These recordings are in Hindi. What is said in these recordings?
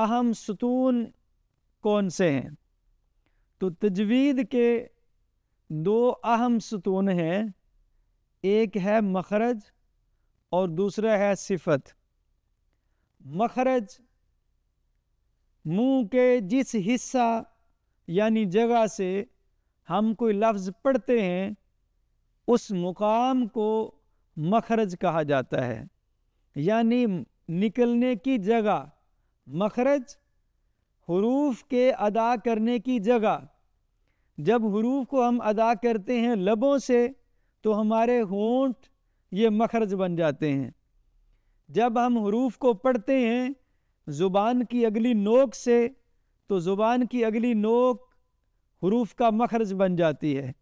अहम सतून कौन से हैं तो तजवीद के दो अहम सतून हैं एक है मखरज और दूसरा है सिफत मखरज मुंह के जिस हिस्सा यानी जगह से हम कोई लफ्ज़ पढ़ते हैं उस मुकाम को मखरज कहा जाता है यानी निकलने की जगह मखरज हरूफ के अदा करने की जगह जब हरूफ को हम अदा करते हैं लबों से तो हमारे होंठ ये मखरज बन जाते हैं जब हम हरूफ को पढ़ते हैं ज़ुबान की अगली नोक से तो ज़ुबान की अगली नोक हरूफ का मखरज बन जाती है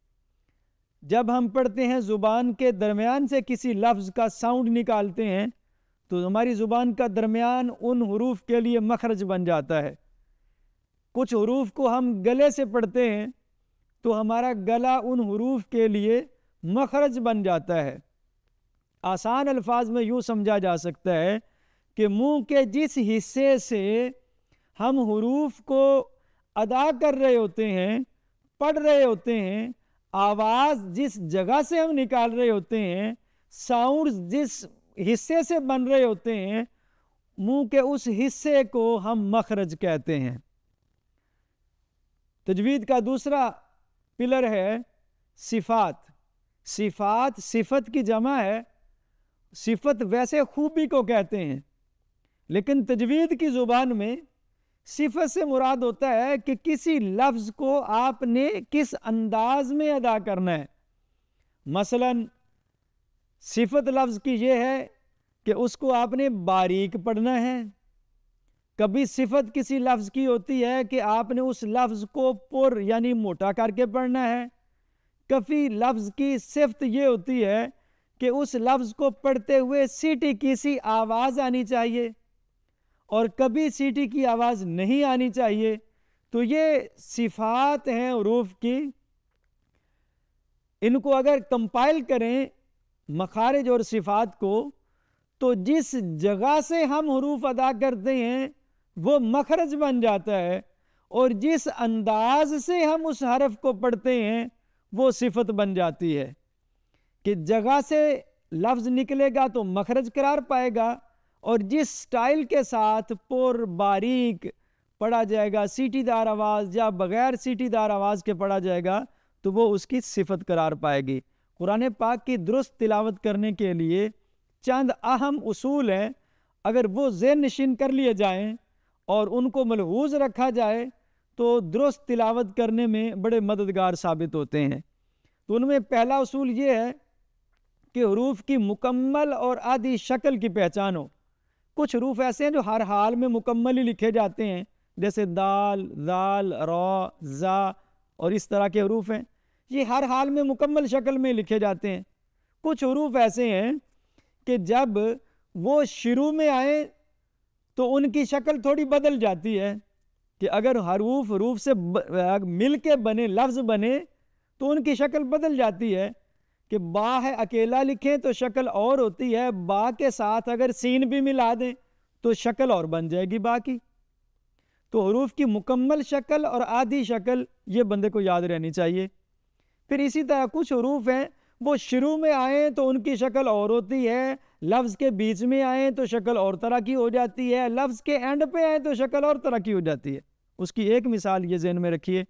जब हम पढ़ते हैं ज़ुबान के दरमियान से किसी लफ्ज़ का साउंड निकालते हैं तो हमारी ज़ुबान का दरमियान उन हरूफ के लिए मखरज बन जाता है कुछ हरूफ को हम गले से पढ़ते हैं तो हमारा गला उन हरूफ के लिए मखरज बन जाता है आसान अल्फाज में यूँ समझा जा सकता है कि मुंह के जिस हिस्से से हम हरूफ को अदा कर रहे होते हैं पढ़ रहे होते हैं आवाज़ जिस जगह से हम निकाल रहे होते हैं साउंड जिस हिस्से से बन रहे होते हैं मुंह के उस हिस्से को हम मखरज कहते हैं तजवीद का दूसरा पिलर है सिफात सिफात सिफत की जमा है सिफत वैसे खूबी को कहते हैं लेकिन तजवीद की ज़ुबान में सिफत से मुराद होता है कि किसी लफ्ज़ को आपने किस अंदाज में अदा करना है मसलन सिफत लफ्ज़ की ये है कि उसको आपने बारीक पढ़ना है कभी सिफत किसी लफ्ज़ की होती है कि आपने उस लफ्ज़ को पुर यानी मोटा करके पढ़ना है कभी लफ्ज़ की सिफत ये होती है कि उस लफ्ज़ को पढ़ते हुए सीटी की सी आवाज़ आनी चाहिए और कभी सीटी की आवाज़ नहीं आनी चाहिए तो ये सिफात हैं रूफ की इनको अगर कंपाइल करें मखारज और सिफात को तो जिस जगह से हम हरूफ अदा करते हैं वो मखरज बन जाता है और जिस अंदाज से हम उस हरफ को पढ़ते हैं वो सिफत बन जाती है कि जगह से लफ्ज़ निकलेगा तो मखरज करार पाएगा और जिस स्टाइल के साथ पुर बारीक पढ़ा जाएगा सीटीदार आवाज़ या बग़ैर सीटीदार आवाज़ के पढ़ा जाएगा तो वो उसकी सिफत करार पाएगी कुरान पाक की दुरुस्त तिलावत करने के लिए चंद अहम उसूल हैं अगर वो जेन नशीन कर लिए जाएं और उनको मलहूज रखा जाए तो दुरुस्त तिलावत करने में बड़े मददगार साबित होते हैं तो उनमें पहला उसूल ये है कि हरूफ की मुकम्मल और आधी शक्ल की पहचान हो कुछ हरूफ ऐसे हैं जो हर हाल में मुकम्मल ही लिखे जाते हैं जैसे दाल दाल रॉ ज़ा और इस तरह के हरूफ हैं ये हर हाल में मुकम्मल शक्ल में लिखे जाते हैं कुछ हरूफ ऐसे हैं कि जब वो शुरू में आए तो उनकी शक्ल थोड़ी बदल जाती है कि अगर हरूफ रूफ से मिल के बने लफ्ज़ बने तो उनकी शक्ल बदल जाती है कि बा है अकेला लिखें तो शक्ल और होती है बा के साथ अगर सीन भी मिला दें तो शक्ल और बन जाएगी बा की तो हरूफ की मुकम्मल शक्ल और आधी शक्ल ये बंदे को याद रहनी चाहिए फिर इसी तरह कुछ हरूफ हैं वो शुरू में आए तो उनकी शक्ल और होती है लफ्ज़ के बीच में आए तो शक्ल और तरह की हो जाती है लफ्ज़ के एंड पे आए तो शक्ल और तरह की हो जाती है उसकी एक मिसाल ये जहन में रखिए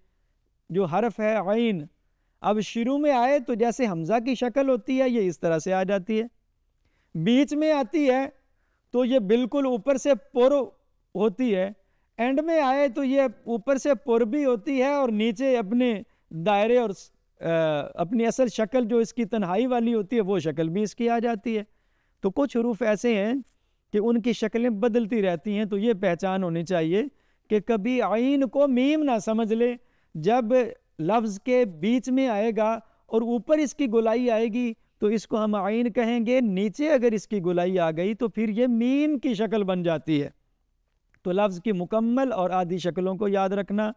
जो हरफ है आइन अब शुरू में आए तो जैसे हमज़ा की शक्ल होती है ये इस तरह से आ जाती है बीच में आती है तो ये बिल्कुल ऊपर से पुर होती है एंड में आए तो ये ऊपर से पुर भी होती है और नीचे अपने दायरे और अपनी असल शक्ल जो इसकी तन्हाई वाली होती है वो शक्ल भी इसकी आ जाती है तो कुछ हरूफ ऐसे हैं कि उनकी शक्लें बदलती रहती हैं तो ये पहचान होनी चाहिए कि कभी आइन को मीम ना समझ ले जब लफ्ज़ के बीच में आएगा और ऊपर इसकी गुलाई आएगी तो इसको हम आइन कहेंगे नीचे अगर इसकी गुलाई आ गई तो फिर ये मीम की शक्ल बन जाती है तो लफ्ज़ की मुकम्मल और आधी शक्लों को याद रखना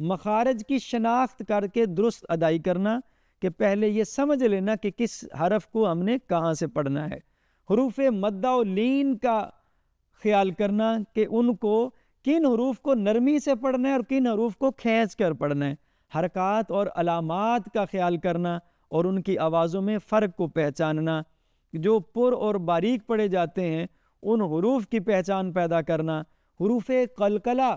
मखारज की शनाख्त करके दुरुस्त अदाई करना कि पहले ये समझ लेना कि किस हरफ को हमने कहाँ से पढ़ना है हरूफ मद्दा लीन का ख्याल करना कि उनको किन हरूफ को नरमी से पढ़ना है और किन हरूफ को खींच कर पढ़ना है हरकत और अलामत का ख्याल करना और उनकी आवाज़ों में फ़र्क को पहचानना जो पुर और बारीक पढ़े जाते हैं उन हरूफ की पहचान पैदा करना हरूफ कलकला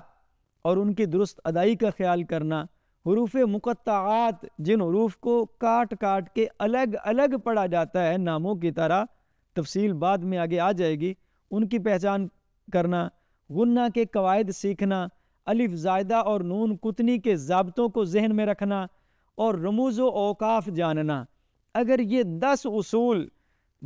और उनकी दुरुस्त अदाई का ख्याल करना हरूफ मुक़ात जिन हरूफ को काट काट के अलग अलग पढ़ा जाता है नामों की तरह तफसील बाद में आगे आ जाएगी उनकी पहचान करना गुन्ना के कवायद सीखना अलिफ जायदा और नून कुतनी के जबतों को जहन में रखना और रमूज़ अवकाफ जानना अगर ये दस असूल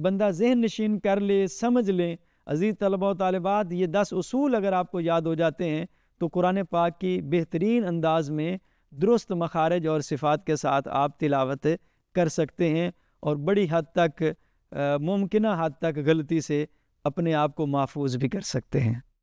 बंदा जहन नशीन कर ले समझ लें अजीज़ तलबा तलबात ये दस असूल अगर आपको याद हो जाते हैं तो कुरान पाक की बेहतरीन अंदाज में दुरुस्त मखारज और सिफ़ात के साथ आप तिलावत कर सकते हैं और बड़ी हद तक मुमकिन हद तक गलती से अपने आप को महफूज भी कर सकते हैं